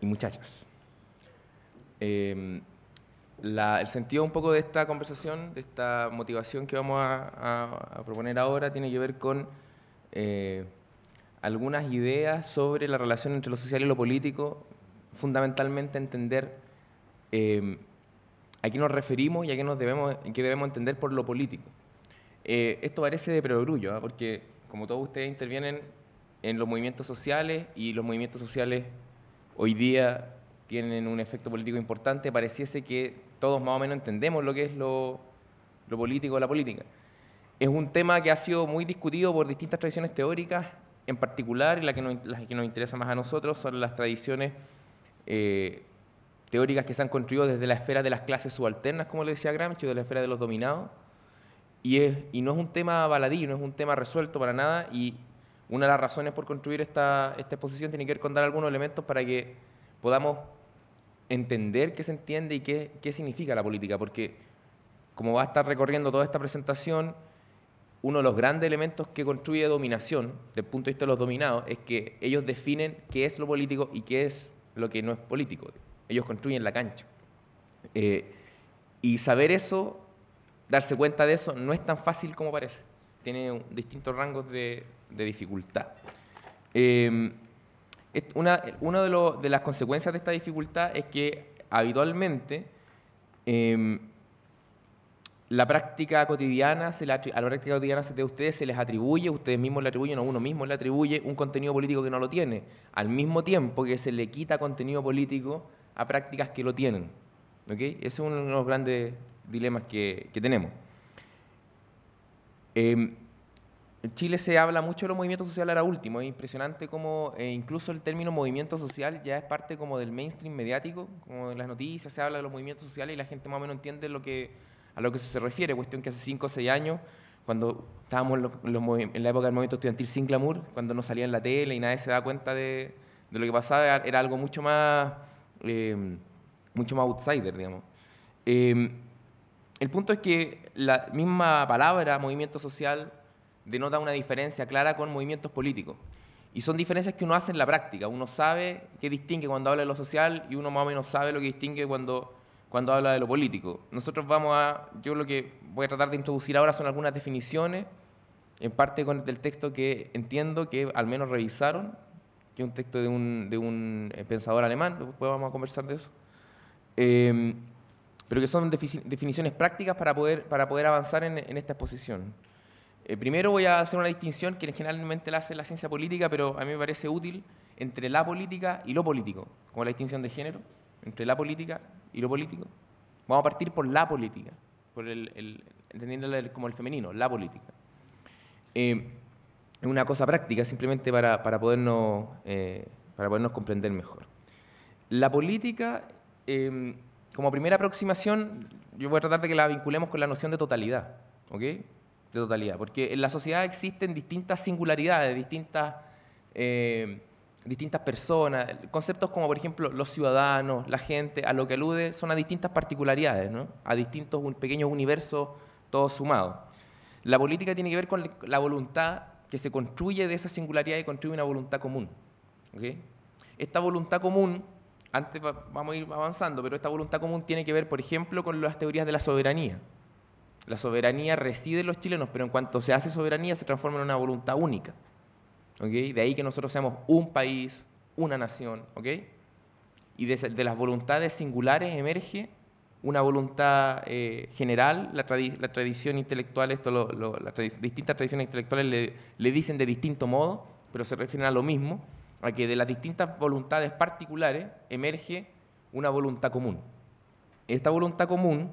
y muchachas. Em, el sentido un poco de esta conversación, de esta motivación que vamos a, proponer ahora, tiene que ver con eh, algunas ideas sobre la relación entre lo social y lo político, fundamentalmente entender em, a qué nos referimos y a qué, nos debemos, qué debemos entender por lo político. Eh, esto parece de preorgullo, ¿ah? porque como todos ustedes intervienen en los movimientos sociales y los movimientos sociales hoy día tienen un efecto político importante, pareciese que todos más o menos entendemos lo que es lo, lo político, la política. Es un tema que ha sido muy discutido por distintas tradiciones teóricas, en particular la que nos, las que nos interesa más a nosotros son las tradiciones eh, teóricas que se han construido desde la esfera de las clases subalternas, como le decía Gramsci, o de la esfera de los dominados, y, no es un tema baladí, no es un tema resuelto para nada, y una de las razones por construir esta, exposición tiene que ver con dar algunos elementos para que podamos entender qué se entiende y qué, significa la política, porque como va a estar recorriendo toda esta presentación, uno de los grandes elementos que construye dominación, desde el punto de vista de los dominados, es que ellos definen qué es lo político y qué es lo que no es político. Ellos construyen la cancha. Eh, y saber eso, darse cuenta de eso, no es tan fácil como parece tiene distintos rangos de, dificultad. Em, una, de, las consecuencias de esta dificultad es que habitualmente em, la práctica cotidiana, a la práctica cotidiana de ustedes se les atribuye, ustedes mismos le atribuyen, o uno mismo le atribuye un contenido político que no lo tiene, al mismo tiempo que se le quita contenido político a prácticas que lo tienen. ¿okay? Ese es uno de los grandes dilemas que tenemos. Em, en Chile se habla mucho de los movimientos sociales ahora último, es impresionante como eh, incluso el término movimiento social ya es parte como del mainstream mediático, como en las noticias se habla de los movimientos sociales y la gente más o menos entiende a lo que se refiere, cuestión que hace 5 o 6 años, cuando estábamos en la época del movimiento estudiantil sin glamour, cuando no salía en la tele y nadie se daba cuenta de, lo que pasaba, era algo mucho más, em, mucho más outsider, digamos. Em, el punto es que la misma palabra, movimiento social, denota una diferencia clara con movimientos políticos. Y son diferencias que uno hace en la práctica. Uno sabe qué distingue cuando habla de lo social y uno más o menos sabe lo que distingue cuando, cuando habla de lo político. Nosotros vamos a, yo lo que voy a tratar de introducir ahora son algunas definiciones, en parte con el texto que entiendo que al menos revisaron, que es un texto de un, eh, pensador alemán, después vamos a conversar de eso. Em, pero que son definiciones prácticas para poder, para poder avanzar en, esta exposición. Eh, primero voy a hacer una distinción que generalmente la hace la ciencia política, pero a mí me parece útil entre la política y lo político, como la distinción de género, entre la política y lo político. Vamos a partir por la política, por el, como el femenino, la política. Eh, es una cosa práctica, simplemente para, para podernos, eh, para podernos comprender mejor. La política como primera aproximación, yo voy a tratar de que la vinculemos con la noción de totalidad, ¿ok? De totalidad, porque en la sociedad existen distintas singularidades, distintas, eh, distintas personas, conceptos como por ejemplo los ciudadanos, la gente, a lo que alude son a distintas particularidades, A distintos pequeños universos todos sumados. La política tiene que ver con la voluntad que se construye de esa singularidad y construye una voluntad común. ¿ok? Esta voluntad común antes vamos a ir avanzando, pero esta voluntad común tiene que ver, por ejemplo, con las teorías de la soberanía. La soberanía reside en los chilenos, pero en cuanto se hace soberanía se transforma en una voluntad única. ¿okay? De ahí que nosotros seamos un país, una nación. ¿okay? Y de, las voluntades singulares emerge una voluntad eh, general, la, tradición intelectual, esto las distintas tradiciones intelectuales le, le dicen de distinto modo, pero se refieren a lo mismo a que de las distintas voluntades particulares emerge una voluntad común. Esta voluntad común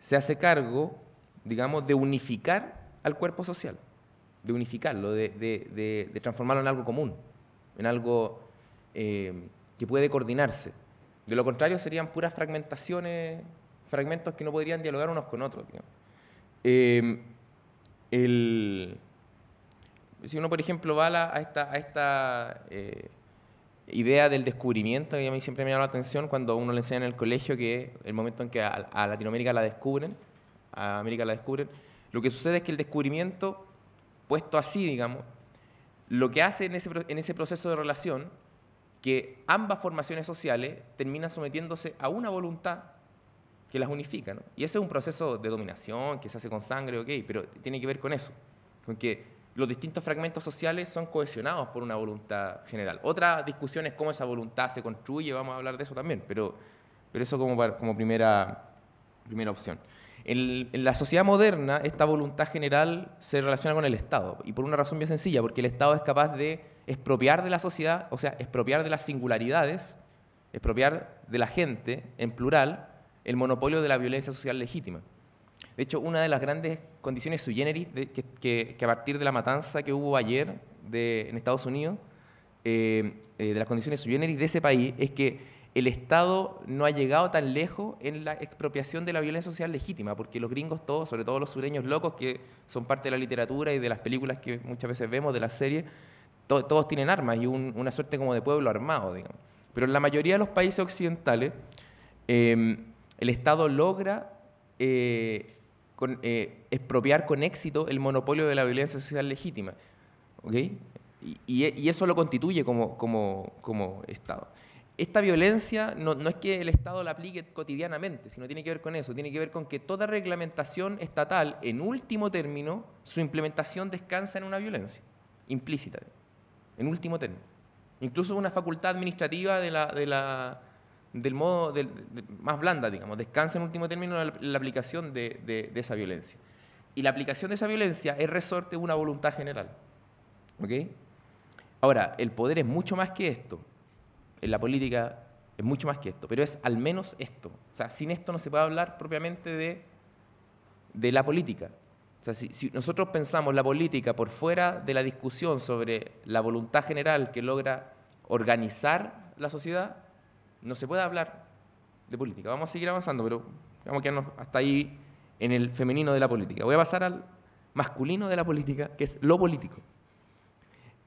se hace cargo, digamos, de unificar al cuerpo social, de unificarlo, de, transformarlo en algo común, en algo eh, que puede coordinarse. De lo contrario serían puras fragmentaciones, fragmentos que no podrían dialogar unos con otros. Eh, el, si uno, por ejemplo, va a, esta, eh, idea del descubrimiento, que a mí siempre me llama la atención cuando uno le enseña en el colegio que el momento en que a, Latinoamérica la descubren, a América la descubren, lo que sucede es que el descubrimiento, puesto así, digamos, lo que hace en ese, proceso de relación, que ambas formaciones sociales terminan sometiéndose a una voluntad que las unifica. Y ese es un proceso de dominación que se hace con sangre, ok, pero tiene que ver con eso, con que los distintos fragmentos sociales son cohesionados por una voluntad general. Otra discusión es cómo esa voluntad se construye, vamos a hablar de eso también, pero, eso como, primera, opción. En, en, la sociedad moderna, esta voluntad general se relaciona con el Estado, y por una razón bien sencilla, porque el Estado es capaz de expropiar de la sociedad, o sea, expropiar de las singularidades, expropiar de la gente, en plural, el monopolio de la violencia social legítima. De hecho, una de las grandes condiciones sui generis que, a partir de la matanza que hubo ayer en Estados Unidos, eh, eh, de las condiciones sui generis de ese país, es que el Estado no ha llegado tan lejos en la expropiación de la violencia social legítima, porque los gringos todos, sobre todo los sureños locos, que son parte de la literatura y de las películas que muchas veces vemos, de las series, todos tienen armas y una suerte como de pueblo armado, digamos. Pero en la mayoría de los países occidentales, eh, el Estado logra eh, expropiar con éxito el monopolio de la violencia social legítima. ¿ok? Y, e, eso lo constituye como, Estado. Esta violencia no, es que el Estado la aplique cotidianamente, sino tiene que ver con eso, tiene que ver con que toda reglamentación estatal, en último término, su implementación descansa en una violencia implícita, en último término. Incluso una facultad administrativa de la, del modo más blanda, digamos, descansa en último término la, aplicación de, esa violencia. Y la aplicación de esa violencia es resorte de una voluntad general. ¿Ok? Ahora, el poder es mucho más que esto. En la política es mucho más que esto, pero es al menos esto. O sea, sin esto no se puede hablar propiamente de, la política. O sea, si, nosotros pensamos la política por fuera de la discusión sobre la voluntad general que logra organizar la sociedad, no se puede hablar de política. Vamos a seguir avanzando, pero vamos a quedarnos hasta ahí en el femenino de la política. Voy a pasar al masculino de la política, que es lo político.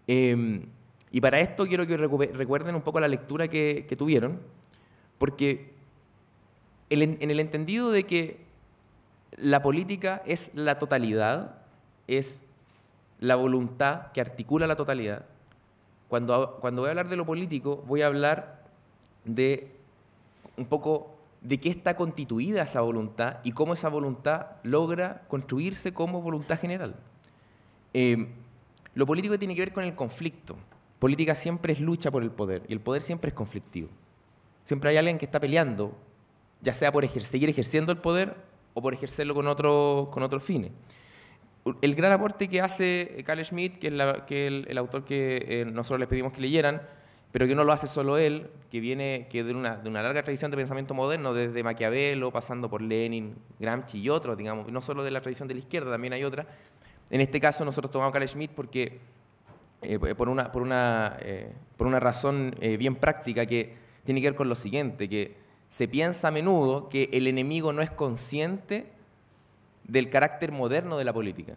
Em, y para esto quiero que recuerden un poco la lectura que, tuvieron, porque en el entendido de que la política es la totalidad, es la voluntad que articula la totalidad, cuando, cuando voy a hablar de lo político, voy a hablar de un poco de qué está constituida esa voluntad y cómo esa voluntad logra construirse como voluntad general. Em, lo político tiene que ver con el conflicto. Política siempre es lucha por el poder y el poder siempre es conflictivo. Siempre hay alguien que está peleando, ya sea por seguir ejerciendo el poder o por ejercerlo con otros con fines. El gran aporte que hace Carl Schmitt, que es, el, autor que eh, nosotros les pedimos que leyeran, pero que no lo hace solo él, que viene que de, una, larga tradición de pensamiento moderno, desde Maquiavelo, pasando por Lenin, Gramsci y otros, digamos, no solo de la tradición de la izquierda, también hay otra. En este caso nosotros tomamos Carl Schmitt porque, eh, eh, eh, por, una, razón bien práctica que tiene que ver con lo siguiente, que se piensa a menudo que el enemigo no es consciente del carácter moderno de la política.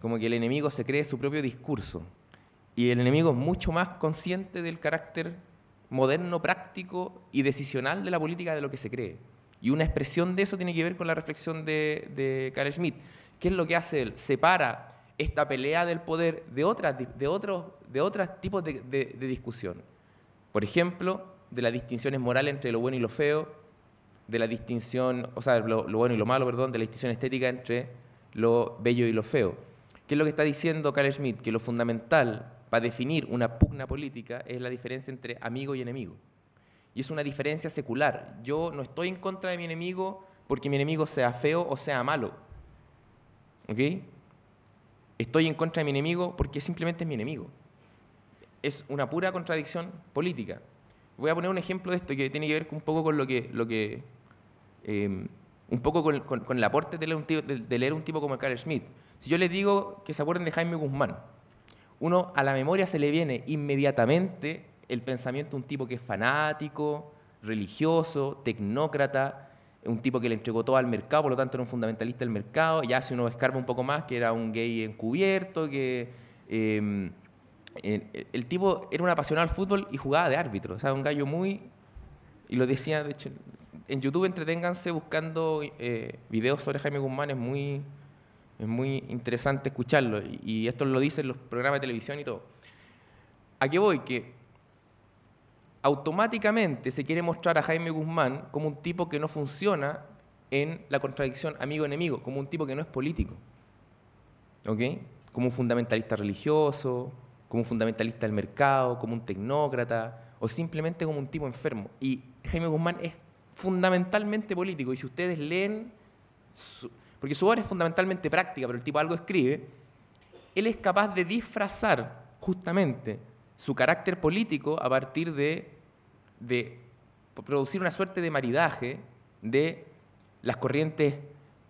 Como que el enemigo se cree su propio discurso. Y el enemigo es mucho más consciente del carácter moderno, práctico y decisional de la política de lo que se cree. Y una expresión de eso tiene que ver con la reflexión de, de Schmitt. ¿Qué es lo que hace él? Separa esta pelea del poder de, otras, de, otros, de otros tipos de, discusión. Por ejemplo, de las distinciones morales entre lo bueno y lo feo, de la distinción, o sea, lo, bueno y lo malo, perdón, de la distinción estética entre lo bello y lo feo. ¿Qué es lo que está diciendo Karl Schmitt? Que lo fundamental para definir una pugna política es la diferencia entre amigo y enemigo. Y es una diferencia secular. Yo no estoy en contra de mi enemigo porque mi enemigo sea feo o sea malo. ¿Ok? Estoy en contra de mi enemigo porque simplemente es mi enemigo. Es una pura contradicción política. Voy a poner un ejemplo de esto que tiene que ver un poco con lo que... Lo que em, un poco con, el aporte de leer, un tipo, de leer un tipo como Carl Schmitt. Si yo les digo que se acuerden de Jaime Guzmán, uno a la memoria se le viene inmediatamente el pensamiento de un tipo que es fanático, religioso, tecnócrata, un tipo que le entregó todo al mercado, por lo tanto era un fundamentalista del mercado, ya hace uno escarba un poco más, que era un gay encubierto, que em, el tipo era un apasionado al fútbol y jugaba de árbitro, o sea, un gallo muy, y lo decía, de hecho, en YouTube entreténganse buscando eh, videos sobre Jaime Guzmán, es muy es muy interesante escucharlo y, esto lo dicen los programas de televisión y todo. ¿A qué voy? Que automáticamente se quiere mostrar a Jaime Guzmán como un tipo que no funciona en la contradicción amigo-enemigo, como un tipo que no es político. ¿Ok? Como un fundamentalista religioso, como un fundamentalista del mercado, como un tecnócrata, o simplemente como un tipo enfermo. Y Jaime Guzmán es fundamentalmente político. Y si ustedes leen su, porque su obra es fundamentalmente práctica, pero el tipo algo escribe, él es capaz de disfrazar justamente su carácter político a partir de, producir una suerte de maridaje de las corrientes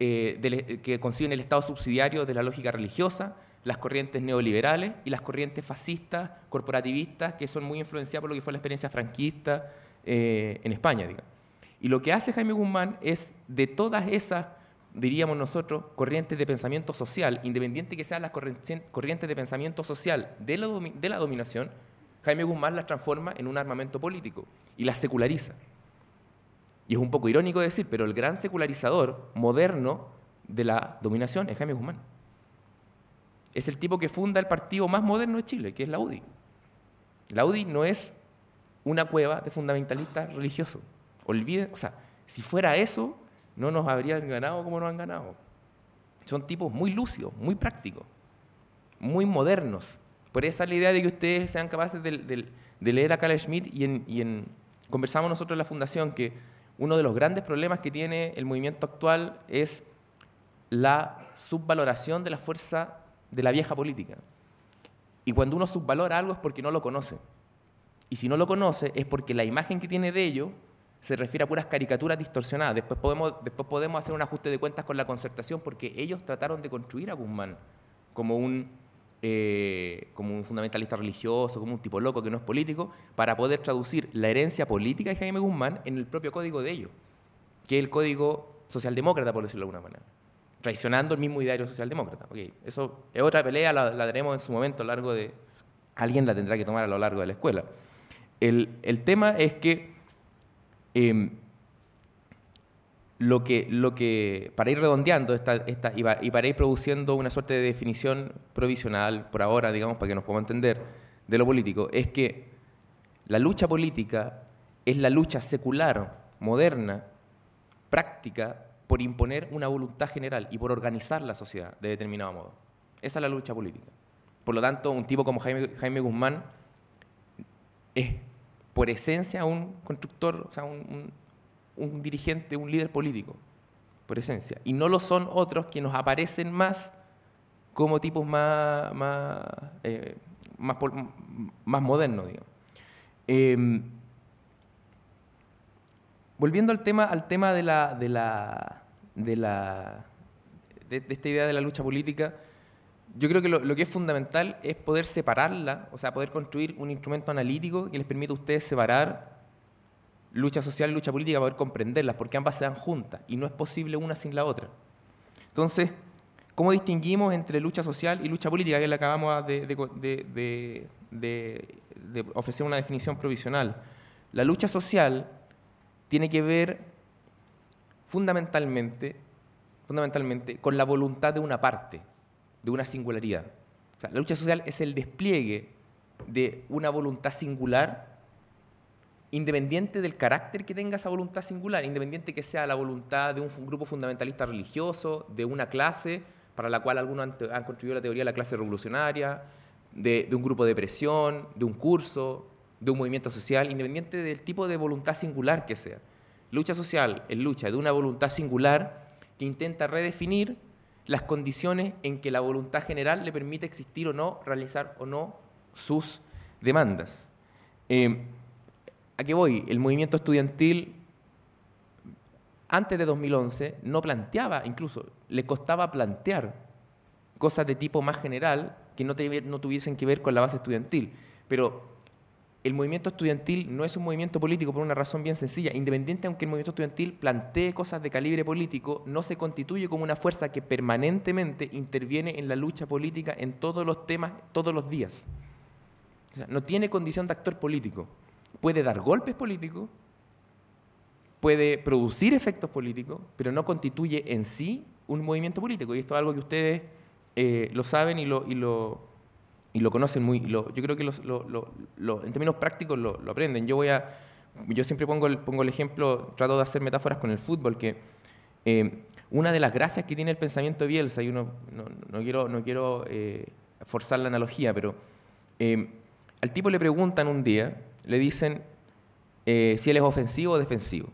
eh, eh, que conciben el Estado subsidiario de la lógica religiosa, las corrientes neoliberales y las corrientes fascistas, corporativistas, que son muy influenciadas por lo que fue la experiencia franquista eh, en España. Y lo que hace Jaime Guzmán es, de todas esas diríamos nosotros, corrientes de pensamiento social, independiente que sean las corrientes de pensamiento social de la, dominación, Jaime Guzmán las transforma en un armamento político y las seculariza. Y es un poco irónico decir, pero el gran secularizador moderno de la dominación es Jaime Guzmán. Es el tipo que funda el partido más moderno de Chile, que es la UDI. La UDI no es una cueva de fundamentalistas religiosos. o sea, si fuera eso, no nos habrían ganado como nos han ganado. Son tipos muy lucios, muy prácticos, muy modernos. Por esa la idea de que ustedes sean capaces de, leer a Carl Schmidt y conversamos nosotros en la fundación que uno de los grandes problemas que tiene el movimiento actual es la subvaloración de la fuerza de la vieja política. Y cuando uno subvalora algo es porque no lo conoce. Y si no lo conoce es porque la imagen que tiene de ello se refiere a puras caricaturas distorsionadas. Después podemos, después podemos hacer un ajuste de cuentas con la concertación porque ellos trataron de construir a Guzmán como un, eh, como un fundamentalista religioso, como un tipo loco que no es político, para poder traducir la herencia política de Jaime Guzmán en el propio código de ellos, que es el código socialdemócrata, por decirlo de alguna manera, traicionando el mismo ideario socialdemócrata. Okay. Eso es otra pelea, la, tenemos en su momento a lo largo de... Alguien la tendrá que tomar a lo largo de la escuela. El, el tema es que Em, lo que, lo que, para ir redondeando esta, y, para ir produciendo una suerte de definición provisional, por ahora, digamos, para que nos podamos entender, de lo político, es que la lucha política es la lucha secular, moderna, práctica, por imponer una voluntad general y por organizar la sociedad de determinado modo. Esa es la lucha política. Por lo tanto, un tipo como Jaime Guzmán es por esencia un constructor, o sea, un, dirigente, un líder político, por esencia. Y no lo son otros que nos aparecen más como tipos más, más, eh, modernos, em, volviendo al tema, al tema de la, de la, de la de esta idea de la lucha política, yo creo que lo, que es fundamental es poder separarla, o sea, poder construir un instrumento analítico que les permita a ustedes separar lucha social y lucha política, para poder comprenderlas, porque ambas se dan juntas y no es posible una sin la otra. Entonces, ¿cómo distinguimos entre lucha social y lucha política? Que le acabamos de, de ofrecer una definición provisional. La lucha social tiene que ver fundamentalmente, fundamentalmente con la voluntad de una parte de una singularidad. la lucha social es el despliegue de una voluntad singular, independiente del carácter que tenga esa voluntad singular, independiente que sea la voluntad de un grupo fundamentalista religioso, de una clase, para la cual algunos han, construido la teoría de la clase revolucionaria, de, de un grupo de presión, de un curso, de un movimiento social, independiente del tipo de voluntad singular que sea. Lucha social es lucha de una voluntad singular que intenta redefinir las condiciones en que la voluntad general le permite existir o no, realizar o no sus demandas. Eh, ¿A qué voy? El movimiento estudiantil antes de 2011 no planteaba, incluso le costaba plantear cosas de tipo más general que no, no tuviesen que ver con la base estudiantil. Pero el movimiento estudiantil no es un movimiento político por una razón bien sencilla. Independiente, aunque el movimiento estudiantil plantee cosas de calibre político, no se constituye como una fuerza que permanentemente interviene en la lucha política en todos los temas, todos los días. O sea, no tiene condición de actor político. Puede dar golpes políticos, puede producir efectos políticos, pero no constituye en sí un movimiento político. Y esto es algo que ustedes eh, lo saben y lo, y lo y lo conocen muy. yo creo que lo, lo, en términos prácticos lo, aprenden. Yo voy a, yo siempre pongo el, pongo el ejemplo, trato de hacer metáforas con el fútbol, que eh, una de las gracias que tiene el pensamiento de Bielsa, y uno, no, quiero, no quiero eh, forzar la analogía, pero eh, al tipo le preguntan un día, le dicen si él es ofensivo o defensivo.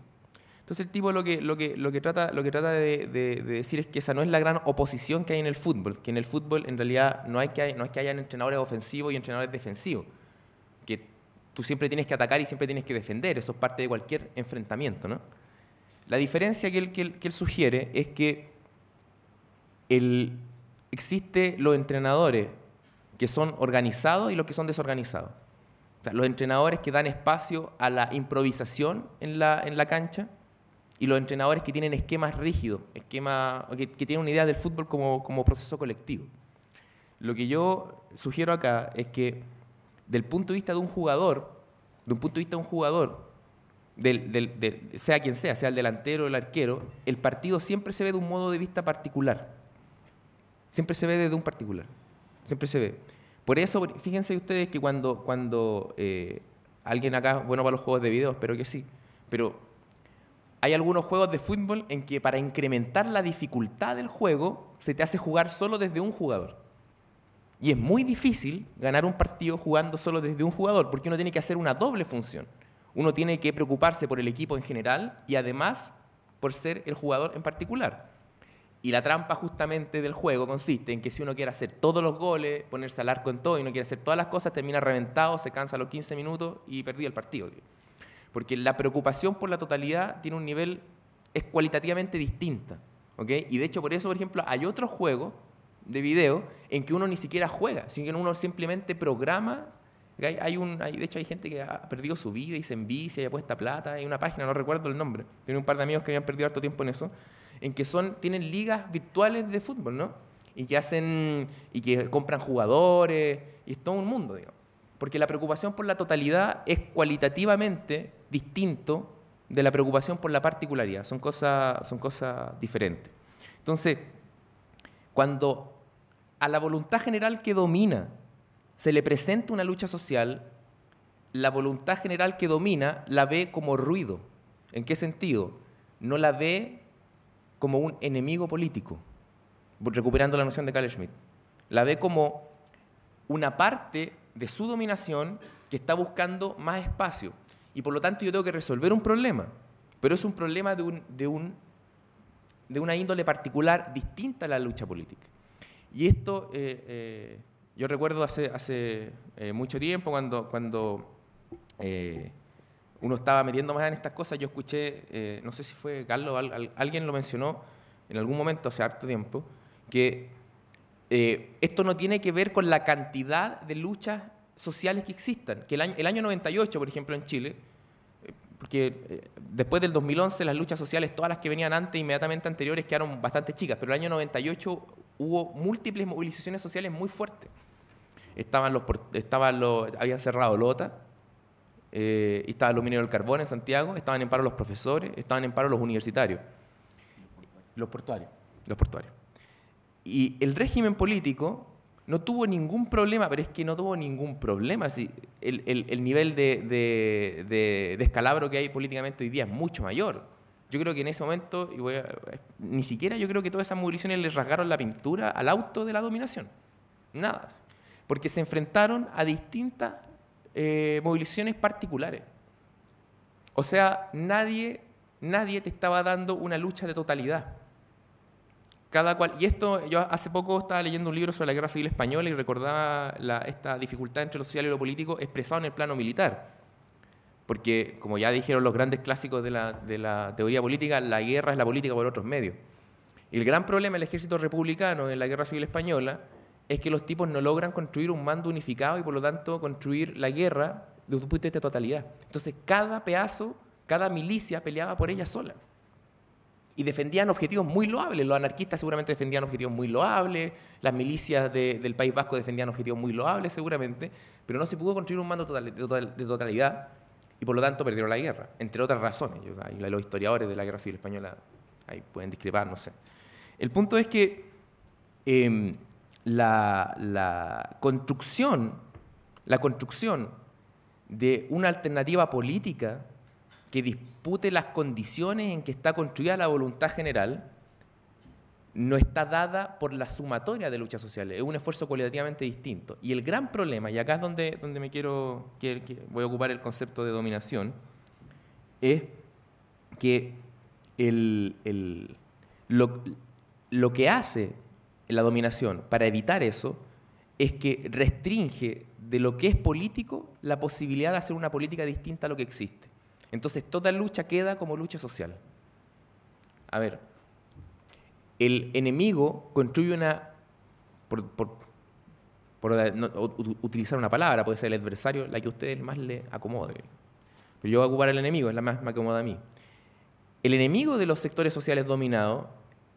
Entonces el tipo lo que, lo que, trata, lo que trata de, decir es que esa no es la gran oposición que hay en el fútbol, que en el fútbol en realidad no, hay que, no es que hayan entrenadores ofensivos y entrenadores defensivos, que tú siempre tienes que atacar y siempre tienes que defender, eso es parte de cualquier enfrentamiento. ¿no? La diferencia que él, sugiere es que el, existe los entrenadores que son organizados y los que son desorganizados. los entrenadores que dan espacio a la improvisación en en la cancha y los entrenadores que tienen esquemas rígidos, esquema, que, tienen una idea del fútbol como, proceso colectivo. Lo que yo sugiero acá es que del punto de vista de un jugador, de un punto de vista de un jugador, sea quien sea, sea el delantero, o el arquero, el partido siempre se ve de un modo de vista particular. Siempre se ve desde un particular. Siempre se ve. Por eso, fíjense ustedes que cuando, cuando eh, alguien acá, bueno para los juegos de video, espero que sí, pero hay algunos juegos de fútbol en que para incrementar la dificultad del juego se te hace jugar solo desde un jugador. Y es muy difícil ganar un partido jugando solo desde un jugador, porque uno tiene que hacer una doble función. Uno tiene que preocuparse por el equipo en general y además por ser el jugador en particular. Y la trampa justamente del juego consiste en que si uno quiere hacer todos los goles, ponerse al arco en todo y no quiere hacer todas las cosas, termina reventado, se cansa los 15 minutos y perdí el partido porque la preocupación por la totalidad tiene un nivel, es cualitativamente distinta. Y de hecho, por eso, por ejemplo, hay otros juegos de video en que uno ni siquiera juega, sino que uno simplemente programa. Hay hay, de hecho, hay gente que ha perdido su vida y se envicia y apuesta plata. Hay una página, no recuerdo el nombre. Tiene un par de amigos que habían perdido harto tiempo en eso, en que son, tienen ligas virtuales de fútbol, ¿no? Y que hacen, y que compran jugadores, y es todo un mundo, digamos. Porque la preocupación por la totalidad es cualitativamente distinto de la preocupación por la particularidad, son cosas, son cosas diferentes. Entonces, cuando a la voluntad general que domina se le presenta una lucha social, la voluntad general que domina la ve como ruido. ¿En qué sentido? No la ve como un enemigo político, recuperando la noción de Carl Schmitt. La ve como una parte de su dominación que está buscando más espacio. Y por lo tanto yo tengo que resolver un problema, pero es un problema de, un, de, un, de una índole particular distinta a la lucha política. Y esto, eh, eh, yo recuerdo hace, hace eh, mucho tiempo cuando, cuando uno estaba metiendo más en estas cosas, yo escuché, no sé si fue Carlos, alguien lo mencionó en algún momento hace harto tiempo, que esto no tiene que ver con la cantidad de luchas sociales que existan. Que el año, el año 98, por ejemplo, en Chile, eh, porque eh, después del 2011 las luchas sociales, todas las que venían antes, inmediatamente anteriores, quedaron bastante chicas, pero el año 98 hubo múltiples movilizaciones sociales muy fuertes. Estaban los, estaban los habían cerrado Lota, eh, estaba y estaban del carbón en Santiago, estaban en paro los profesores, estaban en paro los universitarios. Los portuarios. Los portuarios. Y el régimen político no tuvo ningún problema, pero es que no tuvo ningún problema. Si el, el, nivel de, de, descalabro que hay políticamente hoy día es mucho mayor. Yo creo que en ese momento, y ni siquiera yo creo que todas esas movilizaciones le rasgaron la pintura al auto de la dominación. Nada. Porque se enfrentaron a distintas eh, movilizaciones particulares. O sea, nadie, nadie te estaba dando una lucha de totalidad cada cual, y esto, yo hace poco estaba leyendo un libro sobre la guerra civil española y recordaba esta dificultad entre lo social y lo político expresado en el plano militar. Porque, como ya dijeron los grandes clásicos de la, teoría política, la guerra es la política por otros medios. Y el gran problema del ejército republicano en la guerra civil española es que los tipos no logran construir un mando unificado y, por lo tanto, construir la guerra de un punto de vista de totalidad. Entonces, cada pedazo, cada milicia peleaba por ella sola y defendían objetivos muy loables. Los anarquistas seguramente defendían objetivos muy loables, las milicias del País Vasco defendían objetivos muy loables seguramente, pero no se pudo construir un mando de, totalidad y por lo tanto perdieron la guerra, entre otras razones. los historiadores de la Guerra Civil Española ahí pueden discrepar, no sé. El punto es que em, la construcción, la construcción de una alternativa política que dispute las condiciones en que está construida la voluntad general no está dada por la sumatoria de luchas sociales, es un esfuerzo cualitativamente distinto. Y el gran problema, y acá es donde, donde me quiero, voy a ocupar el concepto de dominación, es que lo que hace la dominación para evitar eso es que restringe de lo que es político la posibilidad de hacer una política distinta a lo que existe. Entonces, toda lucha queda como lucha social. A ver, el enemigo construye una, por, utilizar una palabra, puede ser el adversario, la que a ustedes más le acomode. Pero yo voy a ocupar al enemigo, es la más me acomoda a mí. El enemigo de los sectores sociales dominados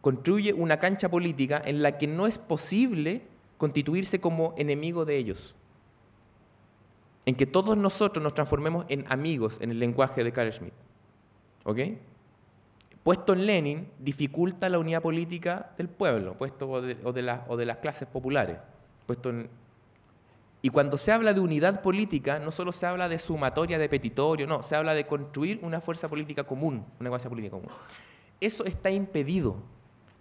construye una cancha política en la que no es posible constituirse como enemigo de ellos en que todos nosotros nos transformemos en amigos en el lenguaje de Carl Schmitt. ¿Ok? Puesto en Lenin, dificulta la unidad política del pueblo, puesto o de, las clases populares. y cuando se habla de unidad política, no solo se habla de sumatoria, de petitorio, no, se habla de construir una fuerza política común, una fuerza política común. Eso está impedido,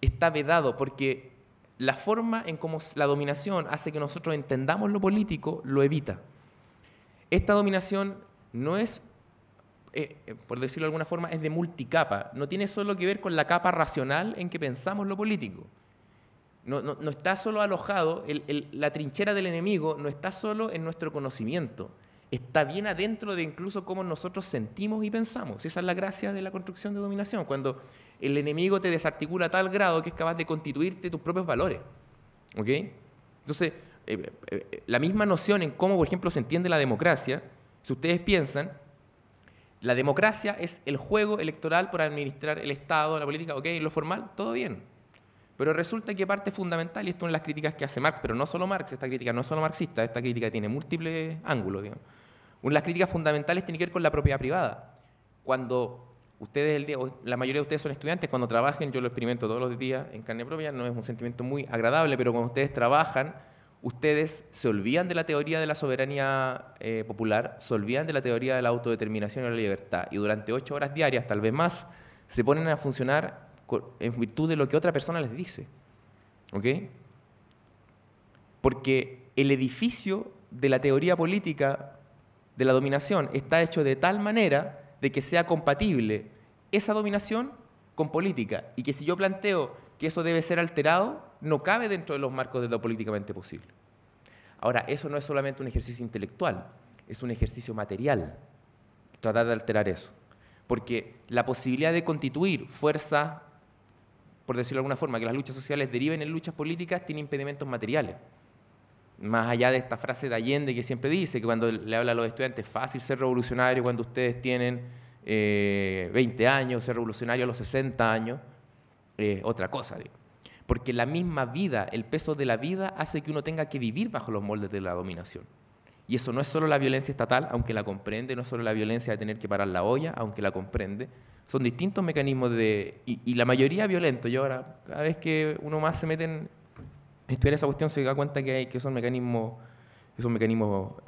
está vedado, porque la forma en cómo la dominación hace que nosotros entendamos lo político lo evita. Esta dominación no es, eh, eh, por decirlo de alguna forma, es de multicapa. No tiene solo que ver con la capa racional en que pensamos lo político. No, no, no está solo alojado, la trinchera del enemigo no está solo en nuestro conocimiento, está bien adentro de incluso cómo nosotros sentimos y pensamos. Esa es la gracia de la construcción de dominación, cuando el enemigo te desarticula a tal grado que es capaz de constituirte tus propios valores. ¿Ok? Entonces, eh, eh, eh, la misma noción en cómo, por ejemplo, se entiende la democracia, si ustedes piensan, la democracia es el juego electoral para administrar el Estado, la política, ok, lo formal, todo bien. Pero resulta que parte fundamental, y esto es una de las críticas que hace Marx, pero no solo Marx, esta crítica no es solo marxista, esta crítica tiene múltiples ángulos. Digamos. Una de las críticas fundamentales tiene que ver con la propiedad privada. Cuando ustedes, la mayoría de ustedes son estudiantes, cuando trabajen, yo lo experimento todos los días en carne propia, no es un sentimiento muy agradable, pero cuando ustedes trabajan, ustedes se olvidan de la teoría de la soberanía eh, popular, se olvidan de la teoría de la autodeterminación y la libertad, y durante ocho horas diarias, tal vez más, se ponen a funcionar en virtud de lo que otra persona les dice. ¿Ok? Porque el edificio de la teoría política de la dominación está hecho de tal manera de que sea compatible esa dominación con política y que si yo planteo que eso debe ser alterado, no cabe dentro de los marcos de lo políticamente posible. Ahora, eso no es solamente un ejercicio intelectual, es un ejercicio material, tratar de alterar eso. Porque la posibilidad de constituir fuerza, por decirlo de alguna forma, que las luchas sociales deriven en luchas políticas, tiene impedimentos materiales. Más allá de esta frase de Allende que siempre dice, que cuando le habla a los estudiantes, fácil ser revolucionario cuando ustedes tienen 20 eh, años, ser revolucionario a los 60 años, es otra cosa porque la misma vida, el peso de la vida hace que uno tenga que vivir bajo los moldes de la dominación. Y eso no es solo la violencia estatal, aunque la comprende, no es solo la violencia de tener que parar la olla, aunque la comprende. Son distintos mecanismos de... Y, la mayoría violento. Yo ahora, cada vez que uno más se mete en estudiar esa cuestión, se da cuenta que, hay, que son mecanismos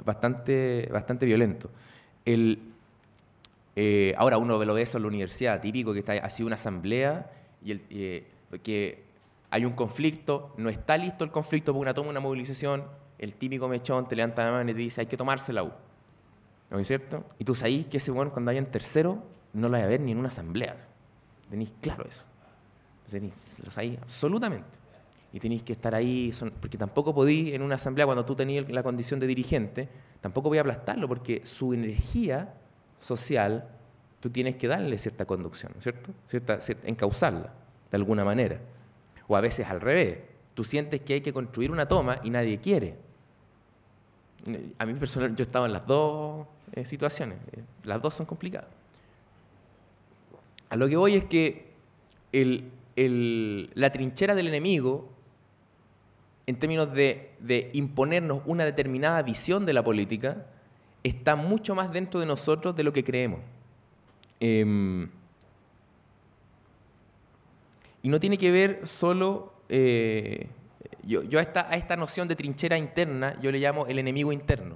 bastante, bastante violentos. Eh, ahora uno lo ve eso en la universidad, típico que está, ha sido una asamblea y eh, que hay un conflicto, no está listo el conflicto porque una toma una movilización, el típico mechón te levanta la mano y te dice hay que tomársela, U. ¿No es cierto? Y tú sabés que ese bueno cuando haya en tercero no lo hay a ver ni en una asamblea. Tenéis claro eso. lo sabéis absolutamente. Y tenéis que estar ahí, porque tampoco podí en una asamblea cuando tú tenías la condición de dirigente, tampoco voy a aplastarlo porque su energía social tú tienes que darle cierta conducción, ¿cierto? Cierta, cierta, encauzarla de alguna manera. O a veces al revés, tú sientes que hay que construir una toma y nadie quiere. A mí personal, yo he estado en las dos eh, situaciones, eh, las dos son complicadas. A lo que voy es que la trinchera del enemigo, en términos de, imponernos una determinada visión de la política, está mucho más dentro de nosotros de lo que creemos. Em, y no tiene que ver solo... Eh, yo, yo a, esta, a, noción de trinchera interna, yo le llamo el enemigo interno.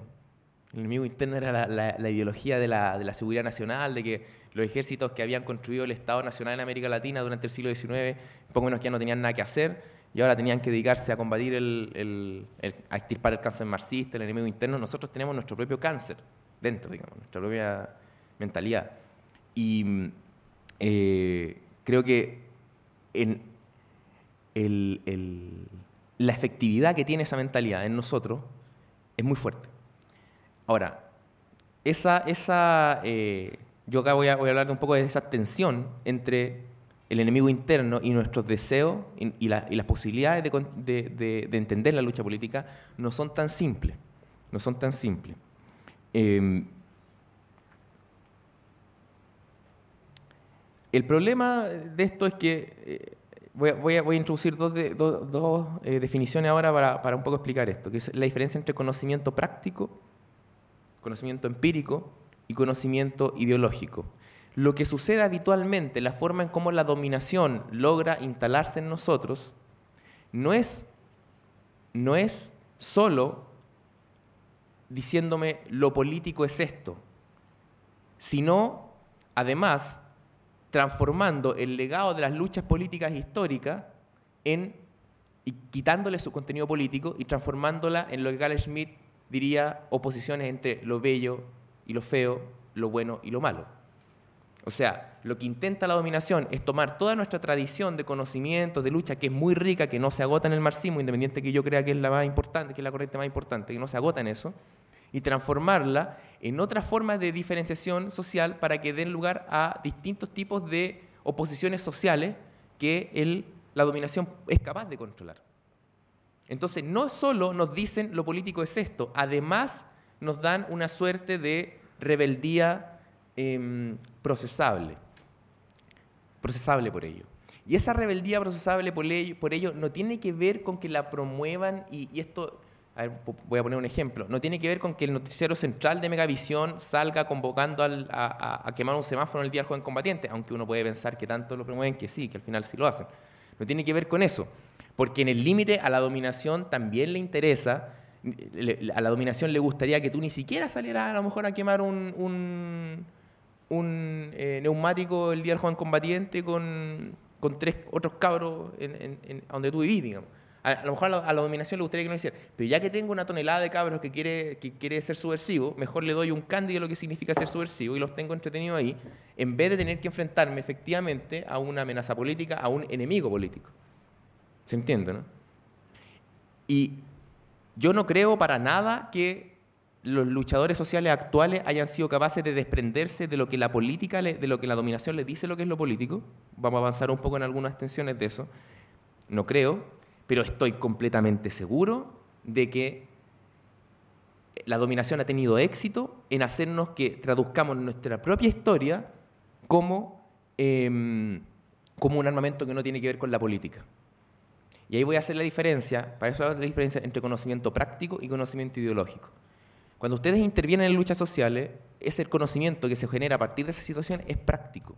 El enemigo interno era la, ideología de la, seguridad nacional, de que los ejércitos que habían construido el Estado Nacional en América Latina durante el siglo XIX, poco menos que ya no tenían nada que hacer, y ahora tenían que dedicarse a combatir, el, el, a extirpar el cáncer marxista, el enemigo interno. Nosotros tenemos nuestro propio cáncer dentro, digamos, nuestra propia mentalidad. Y eh, creo que la efectividad que tiene esa mentalidad en nosotros es muy fuerte. Ahora, esa, esa eh, yo acá voy a, voy a, hablar un poco de esa tensión entre el enemigo interno y nuestros deseos y, las posibilidades de, entender la lucha política no son tan simples, no son tan simples. Em, El problema de esto es que eh, voy, a, introducir dos, eh, definiciones ahora para, un poco explicar esto, que es la diferencia entre conocimiento práctico, conocimiento empírico y conocimiento ideológico. Lo que sucede habitualmente, la forma en cómo la dominación logra instalarse en nosotros, no es, no es solo diciéndome lo político es esto, sino además transformando el legado de las luchas políticas históricas y quitándole su contenido político y transformándola en lo que Gale Schmidt diría oposiciones entre lo bello y lo feo, lo bueno y lo malo. O sea, lo que intenta la dominación es tomar toda nuestra tradición de conocimiento, de lucha, que es muy rica, que no se agota en el marxismo, independiente que yo crea que es la más importante, que es la corriente más importante, que no se agota en eso, y transformarla en otras formas de diferenciación social para que den lugar a distintos tipos de oposiciones sociales que la dominación es capaz de controlar. Entonces, no solo nos dicen lo político es esto, además nos dan una suerte de rebeldía em, procesable, procesable por ello. Y esa rebeldía procesable por ello, por ello, no tiene que ver con que la promuevan y esto voy a poner un ejemplo, no tiene que ver con que el noticiero central de Megavisión salga convocando a, quemar un semáforo el Día del Joven Combatiente, aunque uno puede pensar que tanto lo promueven que sí, que al final sí lo hacen. No tiene que ver con eso, porque en el límite a la dominación también le interesa, a la dominación le gustaría que tú ni siquiera salieras a lo mejor a quemar un, un, eh, neumático el Día del Joven Combatiente con, con tres otros cabros en, donde tú vivís, digamos. A, lo mejor a la, dominación le gustaría que no lo Pero ya que tengo una tonelada de cabros que quiere, que quiere ser subversivo, mejor le doy un candy de lo que significa ser subversivo y los tengo entretenidos ahí, en vez de tener que enfrentarme efectivamente a una amenaza política, a un enemigo político. ¿Se entiende, no? Y yo no creo para nada que los luchadores sociales actuales hayan sido capaces de desprenderse de lo que la política, de lo que la dominación le dice lo que es lo político. Vamos a avanzar un poco en algunas extensiones de eso. No creo pero estoy completamente seguro de que la dominación ha tenido éxito en hacernos que traduzcamos nuestra propia historia como, em, como un armamento que no tiene que ver con la política. Y ahí voy a hacer la diferencia, para eso la diferencia entre conocimiento práctico y conocimiento ideológico. Cuando ustedes intervienen en luchas sociales, ese conocimiento que se genera a partir de esa situación es práctico.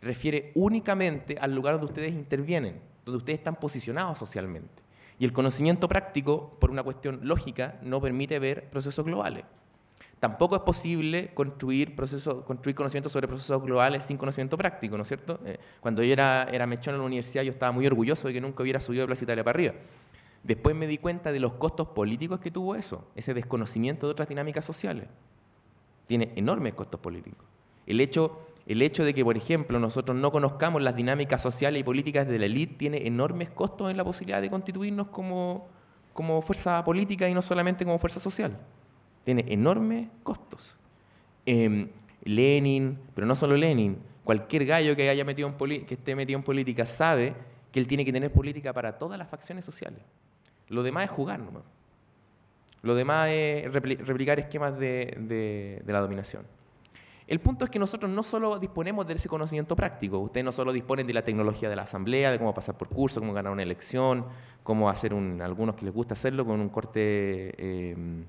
Refiere únicamente al lugar donde ustedes intervienen donde ustedes están posicionados socialmente. Y el conocimiento práctico, por una cuestión lógica, no permite ver procesos globales. Tampoco es posible construir, procesos, construir conocimiento sobre procesos globales sin conocimiento práctico, ¿no es cierto? Eh, cuando yo era, era mechón en la universidad, yo estaba muy orgulloso de que nunca hubiera subido de Plaza Italia para arriba. Después me di cuenta de los costos políticos que tuvo eso, ese desconocimiento de otras dinámicas sociales. Tiene enormes costos políticos. El hecho el hecho de que, por ejemplo, nosotros no conozcamos las dinámicas sociales y políticas de la élite tiene enormes costos en la posibilidad de constituirnos como, fuerza política y no solamente como fuerza social. Tiene enormes costos. Em, Lenin, pero no solo Lenin, cualquier gallo que, haya que esté metido en política sabe que él tiene que tener política para todas las facciones sociales. Lo demás es jugar Lo demás es replicar esquemas de la dominación. El punto es que nosotros no solo disponemos de ese conocimiento práctico, ustedes no solo disponen de la tecnología de la asamblea, de cómo pasar por curso, cómo ganar una elección, cómo hacer un, algunos que les gusta hacerlo con un corte, em,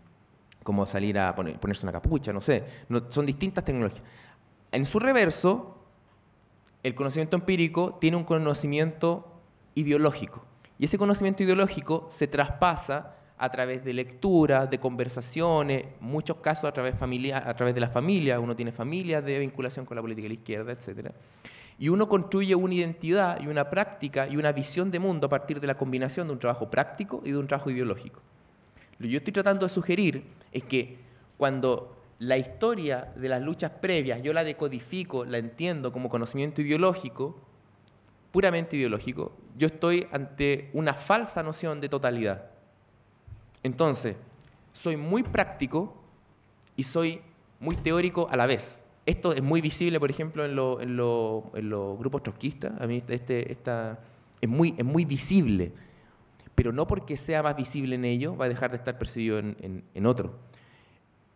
cómo salir a ponerse una capucha, no sé, son distintas tecnologías. En su reverso, el conocimiento empírico tiene un conocimiento ideológico y ese conocimiento ideológico se traspasa a través de lecturas, de conversaciones, muchos casos a través, familia, a través de la familia, uno tiene familias de vinculación con la política de la izquierda, etc. Y uno construye una identidad y una práctica y una visión de mundo a partir de la combinación de un trabajo práctico y de un trabajo ideológico. Lo que yo estoy tratando de sugerir es que cuando la historia de las luchas previas yo la decodifico, la entiendo como conocimiento ideológico, puramente ideológico, yo estoy ante una falsa noción de totalidad entonces, soy muy práctico y soy muy teórico a la vez. Esto es muy visible, por ejemplo, en, los grupos trotskistas. A mí este, es, muy, es muy visible, pero no porque sea más visible en ello va a dejar de estar percibido en, en, otro.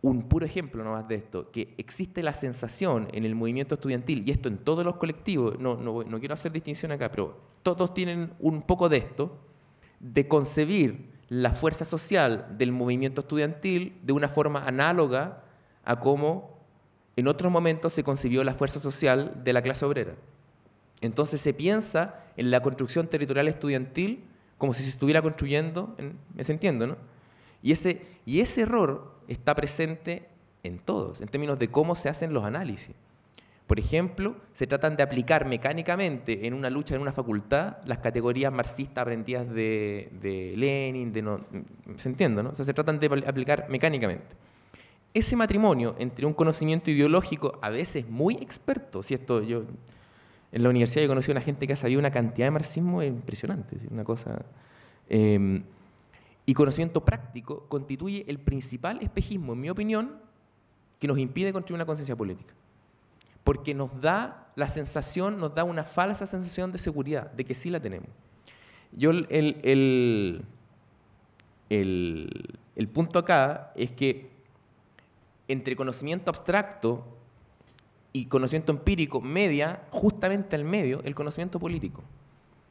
Un puro ejemplo nomás de esto, que existe la sensación en el movimiento estudiantil, y esto en todos los colectivos, no, no, no quiero hacer distinción acá, pero todos tienen un poco de esto, de concebir la fuerza social del movimiento estudiantil de una forma análoga a cómo en otros momentos se concibió la fuerza social de la clase obrera. Entonces se piensa en la construcción territorial estudiantil como si se estuviera construyendo, me entiendo, ¿no? Y ese, y ese error está presente en todos, en términos de cómo se hacen los análisis. Por ejemplo, se tratan de aplicar mecánicamente en una lucha, en una facultad, las categorías marxistas aprendidas de, Lenin, de no, se entiende, ¿no? O sea, se tratan de aplicar mecánicamente. Ese matrimonio entre un conocimiento ideológico, a veces muy experto, si esto yo en la universidad he conocido a una gente que ha sabido una cantidad de marxismo impresionante, una cosa... Em, y conocimiento práctico constituye el principal espejismo, en mi opinión, que nos impide construir una conciencia política porque nos da la sensación, nos da una falsa sensación de seguridad, de que sí la tenemos. Yo el, el, el punto acá es que entre conocimiento abstracto y conocimiento empírico media justamente al medio el conocimiento político.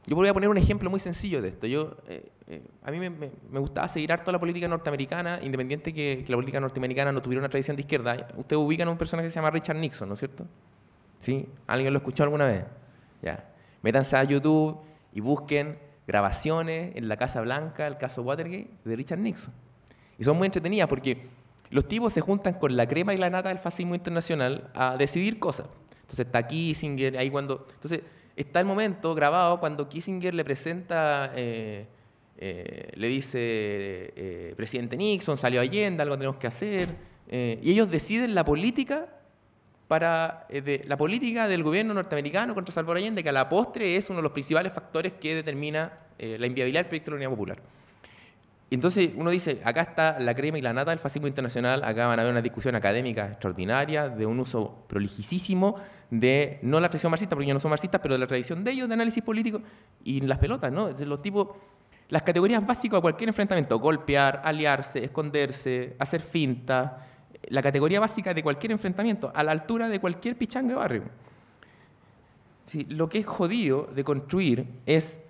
Yo voy a poner un ejemplo muy sencillo de esto. Yo, eh, eh, a mí me, gustaba seguir harto la política norteamericana, independiente que, que, la política norteamericana no tuviera una tradición de izquierda. Ustedes ubican a un personaje que se llama Richard Nixon, ¿no es cierto? ¿Sí? ¿Alguien lo escuchó alguna vez? Ya. Métanse a YouTube y busquen grabaciones en la Casa Blanca, el caso Watergate, de Richard Nixon. Y son muy entretenidas porque los tipos se juntan con la crema y la nata del fascismo internacional a decidir cosas. Entonces está Kissinger, ahí cuando... Entonces está el momento grabado cuando Kissinger le presenta, eh, eh, le dice, eh, presidente Nixon, salió Allende, algo tenemos que hacer. y ellos deciden la política para la política del gobierno norteamericano contra Salvador Allende, que a la postre es uno de los principales factores que determina la inviabilidad del proyecto de la Unión Popular. Entonces uno dice, acá está la crema y la nata del fascismo internacional, acá van a haber una discusión académica extraordinaria de un uso prolijicísimo de, no la tradición marxista, porque yo no soy marxista, pero de la tradición de ellos, de análisis político, y las pelotas, ¿no? De los tipos, las categorías básicas de cualquier enfrentamiento, golpear, aliarse, esconderse, hacer finta, la categoría básica de cualquier enfrentamiento, a la altura de cualquier pichanga de barrio. lo que es jodido de construir es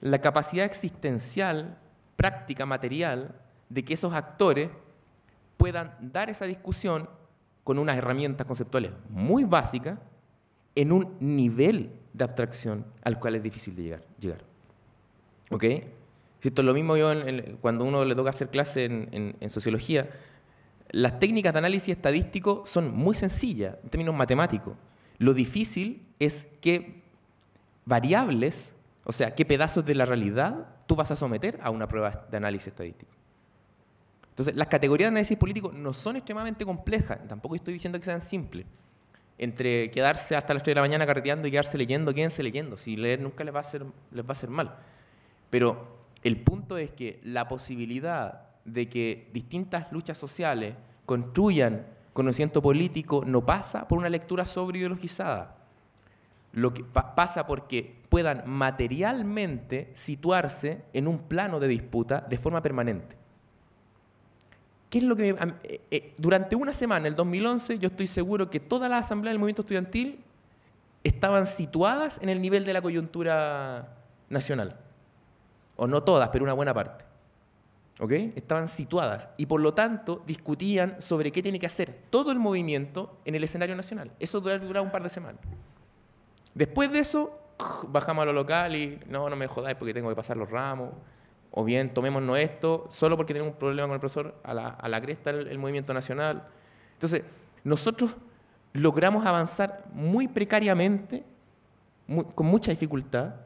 la capacidad existencial práctica material de que esos actores puedan dar esa discusión con unas herramientas conceptuales muy básicas en un nivel de abstracción al cual es difícil de llegar. llegar. ¿Ok? lo mismo yo cuando uno le toca hacer clase en, en, sociología. Las técnicas de análisis estadístico son muy sencillas en términos matemáticos. Lo difícil es qué variables, o sea, qué pedazos de la realidad tú vas a someter a una prueba de análisis estadístico. Entonces, las categorías de análisis político no son extremadamente complejas, tampoco estoy diciendo que sean simples. Entre quedarse hasta las 3 de la mañana carreteando y quedarse leyendo, quédense leyendo, si leer nunca les va a ser les va a mal. Pero el punto es que la posibilidad de que distintas luchas sociales construyan conocimiento político no pasa por una lectura sobre ideologizada lo que pasa porque puedan materialmente situarse en un plano de disputa de forma permanente. es lo que eh, eh, durante una semana, el 2011, yo estoy seguro que toda la Asamblea del movimiento estudiantil estaban situadas en el nivel de la coyuntura nacional. O no todas, pero una buena parte. Estaban situadas y por lo tanto discutían sobre qué tiene que hacer todo el movimiento en el escenario nacional. Eso duró un par de semanas. Después de eso, bajamos a lo local y no, no me jodáis porque tengo que pasar los ramos. O bien, tomémonos esto, solo porque tenemos un problema con el profesor, a la, cresta el, movimiento nacional. Entonces, nosotros logramos avanzar muy precariamente, con mucha dificultad,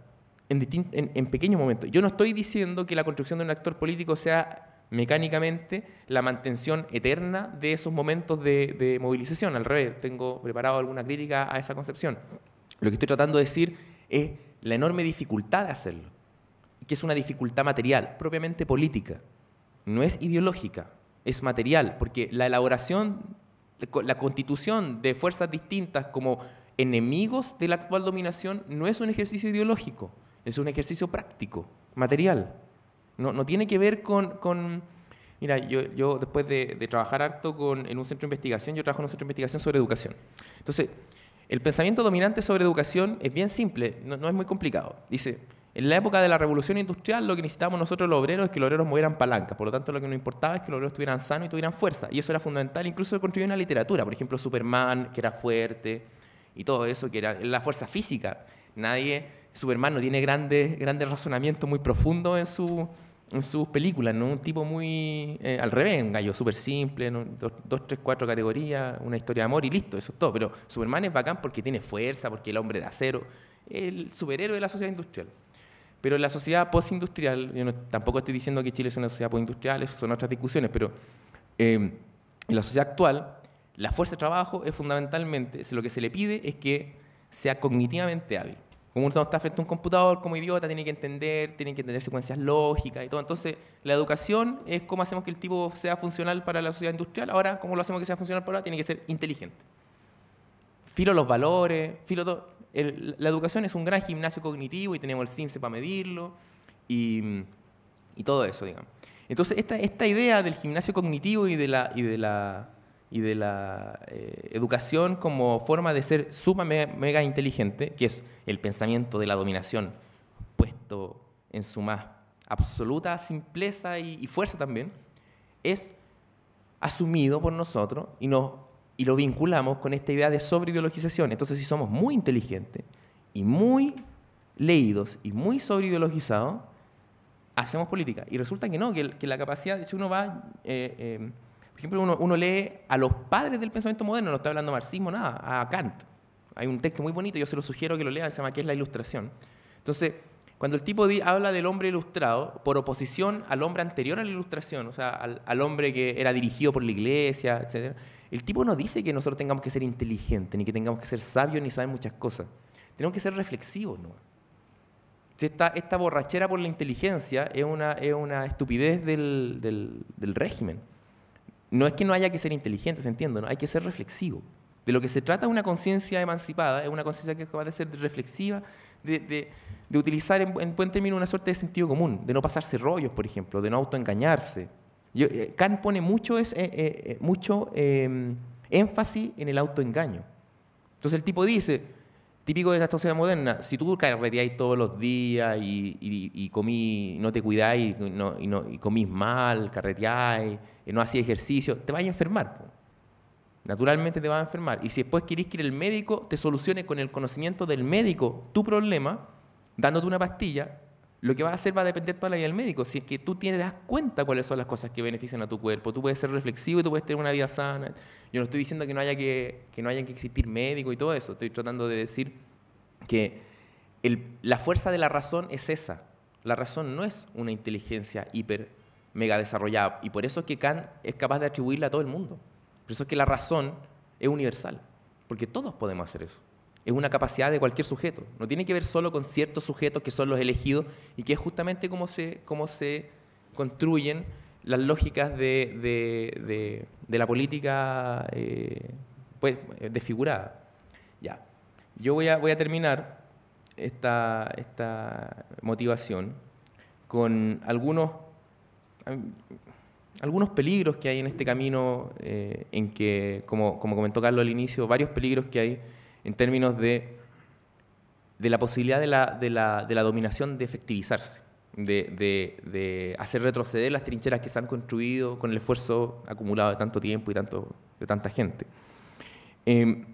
en, pequeños momentos. Yo no estoy diciendo que la construcción de un actor político sea mecánicamente la mantención eterna de esos momentos de, de movilización. Al revés, tengo preparado alguna crítica a esa concepción. Lo que estoy tratando de decir es la enorme dificultad de hacerlo, que es una dificultad material, propiamente política, no es ideológica, es material, porque la elaboración, la constitución de fuerzas distintas como enemigos de la actual dominación no es un ejercicio ideológico, es un ejercicio práctico, material. No, tiene que ver con... mira, yo, después de, trabajar harto en un centro de investigación, yo trabajo en un centro de investigación sobre educación. Entonces, el pensamiento dominante sobre educación es bien simple, no, es muy complicado. Dice, en la época de la revolución industrial lo que necesitábamos nosotros los obreros es que los obreros movieran palanca. por lo tanto lo que nos importaba es que los obreros estuvieran sanos y tuvieran fuerza, y eso era fundamental, incluso construir la literatura, por ejemplo Superman, que era fuerte, y todo eso, que era la fuerza física. Nadie, Superman no tiene grandes, grandes razonamientos muy profundos en su, en sus películas, ¿no? Un tipo muy eh, al revés, un gallo súper simple, dos, tres, cuatro categorías, una historia de amor y listo, eso es todo. Pero Superman es bacán porque tiene fuerza, porque es el hombre de acero, el superhéroe de la sociedad industrial. Pero en la sociedad postindustrial, yo tampoco estoy diciendo que Chile es una sociedad postindustrial, eso son otras discusiones, pero em, en la sociedad actual, la fuerza de trabajo es fundamentalmente, lo que se le pide es que sea cognitivamente hábil. Como uno está frente a un computador como idiota, tiene que entender, tiene que entender secuencias lógicas y todo. Entonces, la educación es cómo hacemos que el tipo sea funcional para la sociedad industrial. Ahora, ¿cómo lo hacemos que sea funcional para ahora? Tiene que ser inteligente. Filo los valores, filo todo. la educación es un gran gimnasio cognitivo y tenemos el CIMSE para medirlo y, todo eso, digamos. Entonces, esta, idea del gimnasio cognitivo y de la y de la eh, educación como forma de ser sumamente mega, inteligente, que es el pensamiento de la dominación, puesto en su más absoluta simpleza y, fuerza también, es asumido por nosotros y, nos, y lo vinculamos con esta idea de sobreideologización. Entonces, si somos muy inteligentes y muy leídos y muy sobreideologizados, hacemos política. Y resulta que no, que, la capacidad, si uno va... Eh, em, por ejemplo, uno, lee a los padres del pensamiento moderno, no está hablando marxismo, nada, a Kant. Hay un texto muy bonito, yo se lo sugiero que lo lea, se llama ¿Qué es la ilustración? Entonces, cuando el tipo habla del hombre ilustrado, por oposición al hombre anterior a la ilustración, o sea, al, hombre que era dirigido por la iglesia, etc., el tipo no dice que nosotros tengamos que ser inteligentes, ni que tengamos que ser sabios, ni saber muchas cosas. Tenemos que ser reflexivos, ¿no? esta, borrachera por la inteligencia es una, estupidez del régimen no es que no haya que ser inteligentes, entiendo, ¿no? hay que ser reflexivo. De lo que se trata una conciencia emancipada es una conciencia que va de ser reflexiva, de, utilizar en, buen término una suerte de sentido común, de no pasarse rollos, por ejemplo, de no autoengañarse. Yo, eh, Kant pone mucho, eh, eh, mucho em, énfasis en el autoengaño. Entonces el tipo dice, típico de la sociedad moderna, si tú carreteáis todos los días y, comí, no te cuidáis y, no, y, comís mal, carreteáis, eh, no hacías ejercicio, te vas a enfermar. Naturalmente te vas a enfermar. Y si después querés que el médico te solucione con el conocimiento del médico tu problema, dándote una pastilla, lo que va a hacer va a depender toda la vida del médico. Si es que tú te das cuenta cuáles son las cosas que benefician a tu cuerpo, tú puedes ser reflexivo y tú puedes tener una vida sana. Yo no estoy diciendo que no haya que, que, no haya que existir médico y todo eso. Estoy tratando de decir que el, la fuerza de la razón es esa. La razón no es una inteligencia hiper mega desarrollada. Y por eso es que Kant es capaz de atribuirla a todo el mundo. Por eso es que la razón es universal. Porque todos podemos hacer eso es una capacidad de cualquier sujeto. No tiene que ver solo con ciertos sujetos que son los elegidos y que es justamente cómo se, cómo se construyen las lógicas de, la política eh, pues, eh, desfigurada. Ya. Yo voy a, voy a terminar esta, esta motivación con algunos, algunos peligros que hay en este camino, eh, en que, como, como comentó Carlos al inicio, varios peligros que hay en términos de, de la posibilidad de la, dominación de efectivizarse, de, hacer retroceder las trincheras que se han construido con el esfuerzo acumulado de tanto tiempo y tanto, de tanta gente. Em,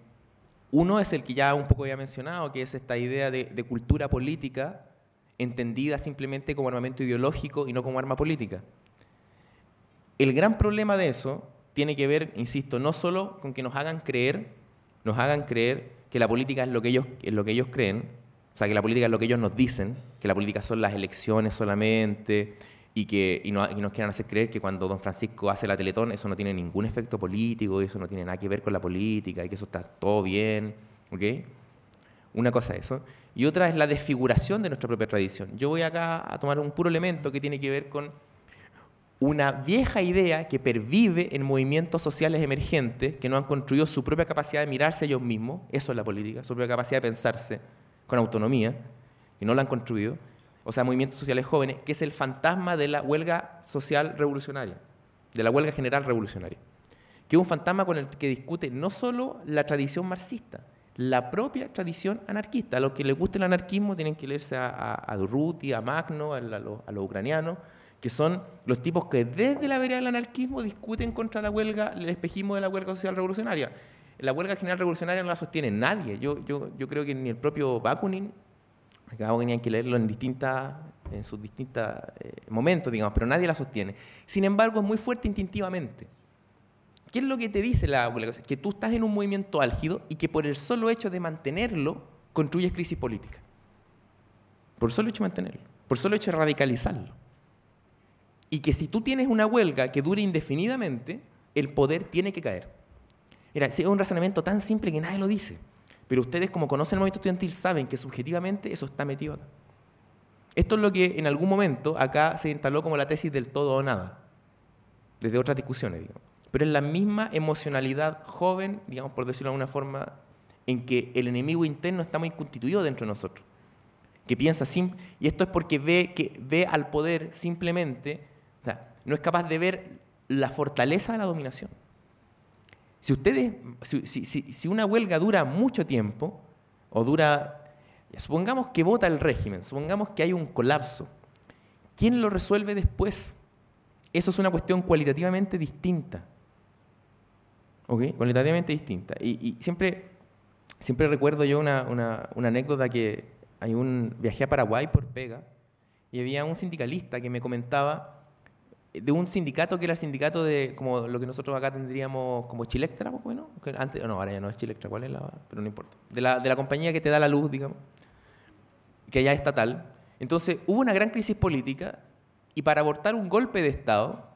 uno es el que ya un poco había mencionado, que es esta idea de, de, cultura política entendida simplemente como armamento ideológico y no como arma política. El gran problema de eso tiene que ver, insisto, no solo con que nos hagan creer, nos hagan creer que la política es lo que ellos, es lo que ellos creen, o sea, que la política es lo que ellos nos dicen, que la política son las elecciones solamente y que nos quieran hacer creer que cuando don Francisco hace la Teletón eso no tiene ningún efecto político, y eso no tiene nada que ver con la política y que eso está todo bien, ¿ok? Una cosa es eso. Y otra es la desfiguración de nuestra propia tradición. Yo voy acá a tomar un puro elemento que tiene que ver con una vieja idea que pervive en movimientos sociales emergentes que no han construido su propia capacidad de mirarse a ellos mismos, eso es la política, su propia capacidad de pensarse con autonomía, que no la han construido, o sea, movimientos sociales jóvenes, que es el fantasma de la huelga social revolucionaria, de la huelga general revolucionaria, que es un fantasma con el que discute no solo la tradición marxista, la propia tradición anarquista. A los que les gusta el anarquismo tienen que leerse a, a Durruti, a Magno, a, los ucranianos, que son los tipos que desde la vereda del anarquismo discuten contra la huelga, el espejismo de la huelga social revolucionaria. La huelga general revolucionaria no la sostiene nadie. Yo, yo, creo que ni el propio Bakunin, acabamos tenían que leerlo en distintas en sus distintos eh, momentos, digamos, pero nadie la sostiene. Sin embargo, es muy fuerte instintivamente. ¿Qué es lo que te dice la huelga? Que tú estás en un movimiento álgido y que por el solo hecho de mantenerlo construyes crisis política. Por el solo hecho de mantenerlo, por el solo hecho de radicalizarlo y que si tú tienes una huelga que dure indefinidamente, el poder tiene que caer. Era es un razonamiento tan simple que nadie lo dice, pero ustedes como conocen el movimiento estudiantil saben que subjetivamente eso está metido acá. Esto es lo que en algún momento acá se instaló como la tesis del todo o nada, desde otras discusiones, digamos. Pero es la misma emocionalidad joven, digamos, por decirlo de alguna forma, en que el enemigo interno está muy constituido dentro de nosotros. Que piensa, y esto es porque ve, que ve al poder simplemente no es capaz de ver la fortaleza de la dominación. Si, ustedes, si, una huelga dura mucho tiempo, o dura, supongamos que vota el régimen, supongamos que hay un colapso, ¿quién lo resuelve después? Eso es una cuestión cualitativamente distinta. ¿Ok? Cualitativamente distinta. Y, siempre, siempre recuerdo yo una, anécdota que hay un, viajé a Paraguay por pega y había un sindicalista que me comentaba de un sindicato que era el sindicato de como lo que nosotros acá tendríamos como Chilectra, bueno, antes, no, ahora ya no es Chilectra, ¿cuál es la? Pero no importa. De la, de la compañía que te da la luz, digamos, que ya es estatal. Entonces hubo una gran crisis política y para abortar un golpe de Estado,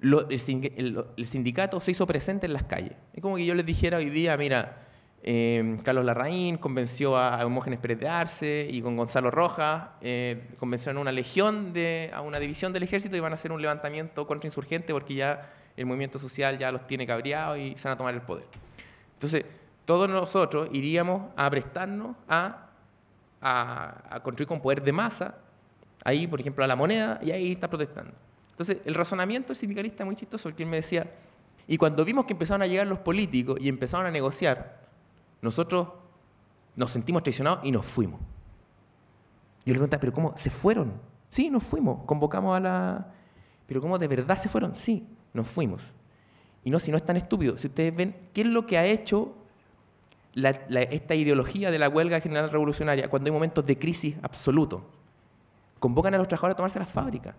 el, el sindicato se hizo presente en las calles. Es como que yo les dijera hoy día, mira, Em, Carlos Larraín convenció a, Homógenes Pérez de Arce y con Gonzalo Rojas eh, convencieron a una legión, a una división del ejército y van a hacer un levantamiento contra insurgente porque ya el movimiento social ya los tiene cabreados y se van a tomar el poder. Entonces, todos nosotros iríamos a prestarnos a, a, a construir con poder de masa, ahí, por ejemplo, a la moneda, y ahí está protestando. Entonces, el razonamiento del sindicalista es muy chistoso, porque él me decía, y cuando vimos que empezaron a llegar los políticos y empezaron a negociar, nosotros nos sentimos traicionados y nos fuimos. Yo le preguntaba, ¿pero cómo? ¿Se fueron? Sí, nos fuimos. Convocamos a la... ¿Pero cómo de verdad se fueron? Sí, nos fuimos. Y no, si no es tan estúpido, si ustedes ven, ¿qué es lo que ha hecho esta ideología de la huelga general revolucionaria cuando hay momentos de crisis absoluto? Convocan a los trabajadores a tomarse las fábricas.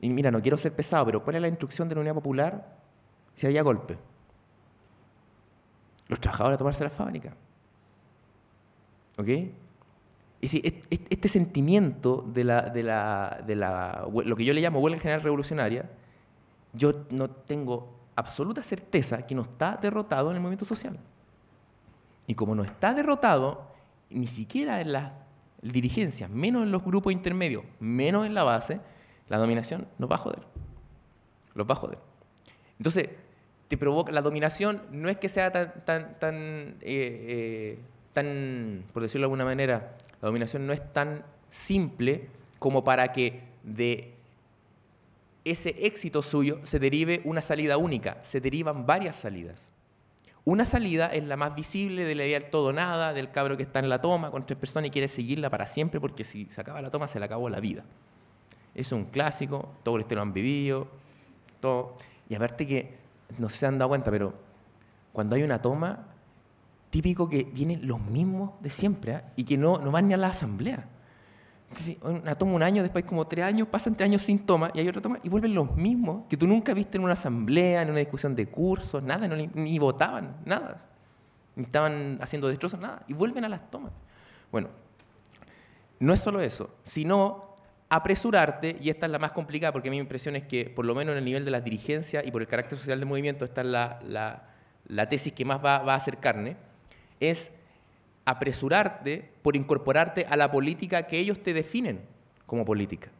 Y mira, no quiero ser pesado, pero ¿cuál es la instrucción de la Unidad Popular si había golpe? los trabajadores a tomarse la fábrica. ¿Ok? Y si este sentimiento de, la, lo que yo le llamo huelga general revolucionaria, yo no tengo absoluta certeza que no está derrotado en el movimiento social. Y como no está derrotado, ni siquiera en las dirigencias, menos en los grupos intermedios, menos en la base, la dominación nos va a joder. Los va a joder. Entonces, te provoca, la dominación no es que sea tan, tan, eh, eh, tan, por decirlo de alguna manera, la dominación no es tan simple como para que de ese éxito suyo se derive una salida única, se derivan varias salidas. Una salida es la más visible de la idea del todo nada, del cabro que está en la toma con tres personas y quiere seguirla para siempre porque si se acaba la toma se le acabó la vida. Es un clásico, todos este lo han vivido, todo. Y aparte que no sé si se han dado cuenta, pero cuando hay una toma, típico que vienen los mismos de siempre ¿ah? y que no, no van ni a la asamblea. Entonces, una toma un año, después como tres años, pasan tres años sin toma y hay otra toma y vuelven los mismos que tú nunca viste en una asamblea, en una discusión de cursos, nada, ni, ni, votaban, nada. Ni estaban haciendo destrozos, nada. Y vuelven a las tomas. Bueno, no es solo eso, sino apresurarte, y esta es la más complicada porque mi impresión es que, por lo menos en el nivel de la dirigencia y por el carácter social del movimiento, esta es la, la, tesis que más va, a hacer carne, es apresurarte por incorporarte a la política que ellos te definen como política.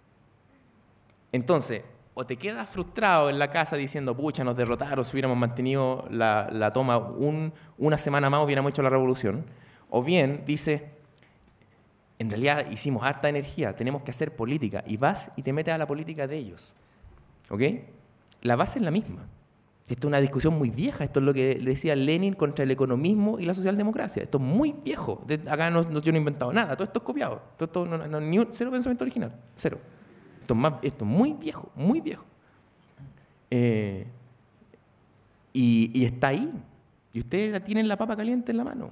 Entonces, o te quedas frustrado en la casa diciendo, pucha, nos derrotaron, si hubiéramos mantenido la, toma una semana más, hubiéramos hecho la revolución, o bien dices, en realidad hicimos harta energía, tenemos que hacer política, y vas y te metes a la política de ellos. ¿Ok? La base es la misma. Esto es una discusión muy vieja, esto es lo que decía Lenin contra el economismo y la socialdemocracia, esto es muy viejo, acá no, yo no he inventado nada, todo esto es copiado, cero pensamiento original, cero. Esto es, muy viejo, muy viejo. Eh, y, y está ahí, y ustedes tienen la papa caliente en la mano.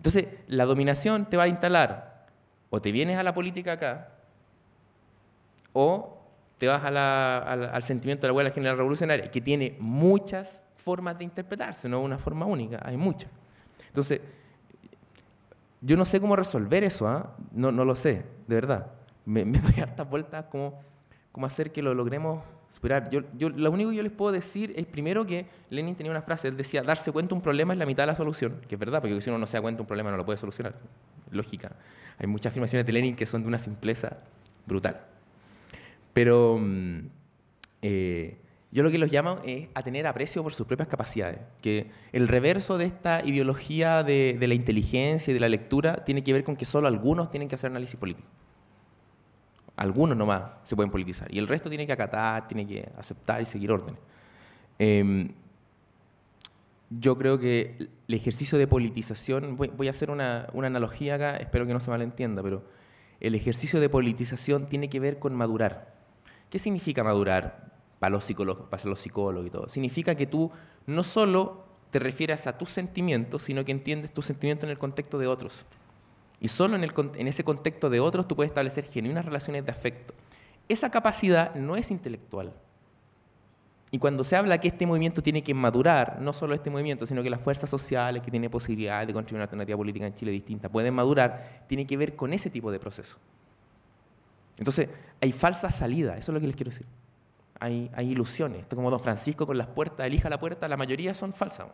Entonces, la dominación te va a instalar, o te vienes a la política acá, o te vas al, sentimiento de la abuela general revolucionaria, que tiene muchas formas de interpretarse, no una forma única, hay muchas. Entonces, yo no sé cómo resolver eso, ¿ah? no, no, lo sé, de verdad. Me, me doy hartas vueltas cómo, cómo hacer que lo logremos yo, lo único que yo les puedo decir es primero que Lenin tenía una frase, él decía, darse cuenta un problema es la mitad de la solución, que es verdad, porque si uno no se da cuenta un problema no lo puede solucionar. Lógica. Hay muchas afirmaciones de Lenin que son de una simpleza brutal. Pero mm, eh, yo lo que los llamo es a tener aprecio por sus propias capacidades, que el reverso de esta ideología de la inteligencia y de la lectura tiene que ver con que solo algunos tienen que hacer análisis político algunos nomás se pueden politizar. Y el resto tiene que acatar, tiene que aceptar y seguir órdenes. Em, yo creo que el ejercicio de politización, voy, a hacer una, una, analogía acá, espero que no se malentienda, pero el ejercicio de politización tiene que ver con madurar. ¿Qué significa madurar para los psicólogos, para los psicólogos y todo? Significa que tú no solo te refieras a tus sentimientos, sino que entiendes tus sentimientos en el contexto de otros. Y solo en, ese contexto de otros tú puedes establecer genuinas relaciones de afecto. Esa capacidad no es intelectual. Y cuando se habla que este movimiento tiene que madurar, no solo este movimiento, sino que las fuerzas sociales que tienen posibilidad de construir una alternativa política en Chile distinta pueden madurar, tiene que ver con ese tipo de proceso. Entonces, hay falsa salida, eso es lo que les quiero decir. Hay, ilusiones. Esto como Don Francisco con las puertas, elija la puerta, la mayoría son falsas.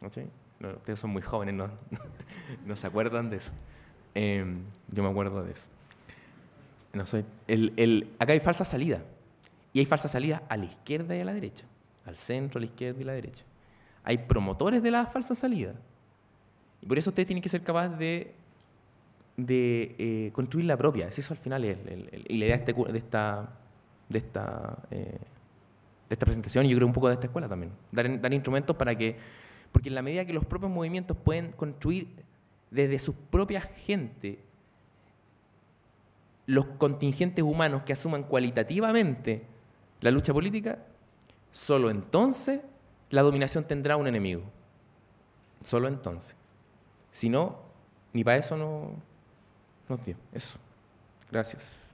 ustedes son muy jóvenes, no se acuerdan de eso. Em, yo me acuerdo de eso. No sé. acá hay falsa salida. Y hay falsa salida a la izquierda y a la derecha. Al centro, a la izquierda y a la derecha. Hay promotores de la falsa salida. Y por eso ustedes tienen que ser capaces de, eh, construir la propia. Es eso al final es la idea este eh, de, esta, presentación y yo creo un poco de esta escuela también. dar instrumentos para que... Porque en la medida que los propios movimientos pueden construir desde su propia gente los contingentes humanos que asuman cualitativamente la lucha política, solo entonces la dominación tendrá un enemigo. Solo entonces. Si no, ni para eso no tiene. Eso. Gracias.